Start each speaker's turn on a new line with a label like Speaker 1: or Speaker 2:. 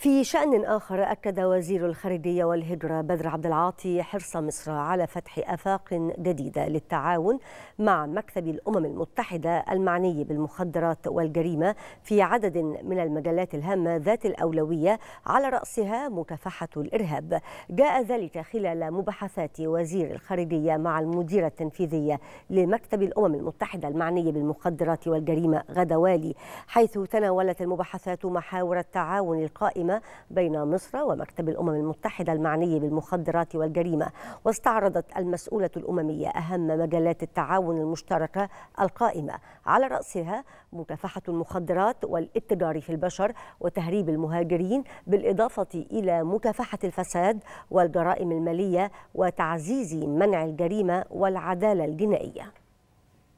Speaker 1: في شأن آخر أكد وزير الخارجية والهجرة بدر عبد العاطي حرص مصر على فتح آفاق جديدة للتعاون مع مكتب الأمم المتحدة المعني بالمخدرات والجريمة في عدد من المجالات الهامة ذات الأولوية على رأسها مكافحة الإرهاب جاء ذلك خلال مباحثات وزير الخارجية مع المديرة التنفيذية لمكتب الأمم المتحدة المعني بالمخدرات والجريمة غدوالي حيث تناولت المباحثات محاور التعاون القائمة القائمة بين مصر ومكتب الأمم المتحدة المعني بالمخدرات والجريمة واستعرضت المسؤولة الأممية أهم مجالات التعاون المشتركة القائمة على رأسها مكافحة المخدرات والاتجار في البشر وتهريب المهاجرين بالإضافة إلى مكافحة الفساد والجرائم المالية وتعزيز منع الجريمة والعدالة الجنائية